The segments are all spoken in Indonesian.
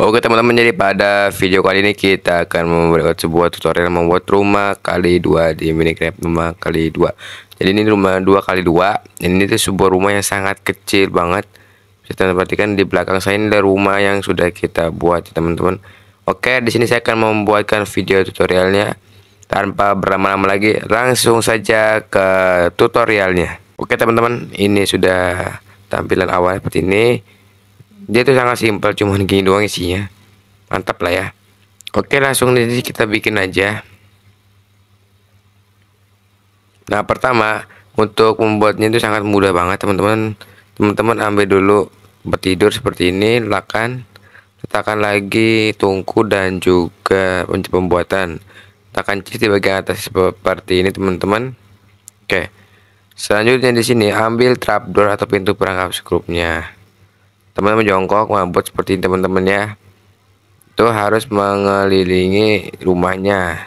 Oke teman-teman jadi pada video kali ini kita akan membuat sebuah tutorial membuat rumah kali dua di Minecraft rumah kali dua. Jadi ini rumah dua kali dua. Ini tuh sebuah rumah yang sangat kecil banget. Kita perhatikan di belakang saya ini ada rumah yang sudah kita buat teman-teman. Oke di sini saya akan membuatkan video tutorialnya tanpa berlama-lama lagi langsung saja ke tutorialnya. Oke teman-teman ini sudah tampilan awal seperti ini dia tuh sangat simpel, cuma gini doang isinya. Mantap lah ya. Oke, langsung sini kita bikin aja. Nah, pertama untuk membuatnya itu sangat mudah banget, teman-teman. Teman-teman ambil dulu tidur seperti ini, lakukan letakkan lagi tungku dan juga kunci pembuatan. Letakkan cheese bagian atas seperti ini, teman-teman. Oke. Selanjutnya di sini ambil trapdoor atau pintu perangkap skrupnya teman teman jongkok mabut seperti teman-teman ya itu harus mengelilingi rumahnya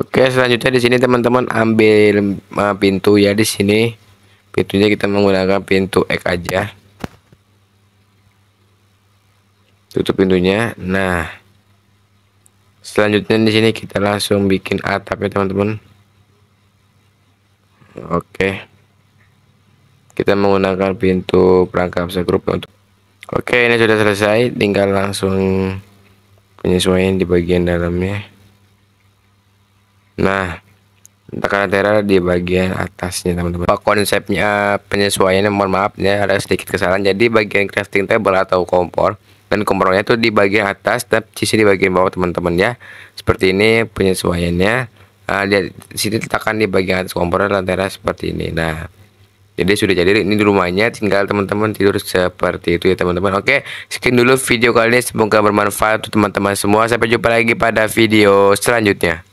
oke selanjutnya di sini teman-teman ambil eh, pintu ya di sini pintunya kita menggunakan pintu X aja tutup pintunya nah selanjutnya di sini kita langsung bikin atapnya teman-teman oke okay kita menggunakan pintu perangkap grup untuk oke ini sudah selesai tinggal langsung penyesuaian di bagian dalamnya nah tekanan terra di bagian atasnya teman-teman konsepnya penyesuaiannya mohon maaf ya ada sedikit kesalahan jadi bagian crafting table atau kompor dan kompornya itu di bagian atas dan sisi di bagian bawah teman-teman ya seperti ini penyesuaiannya nah, di sini letakkan di bagian atas kompornya lantai seperti ini nah jadi sudah jadi ini di rumahnya tinggal teman-teman tidur seperti itu ya teman-teman oke sekian dulu video kali ini semoga bermanfaat untuk teman-teman semua sampai jumpa lagi pada video selanjutnya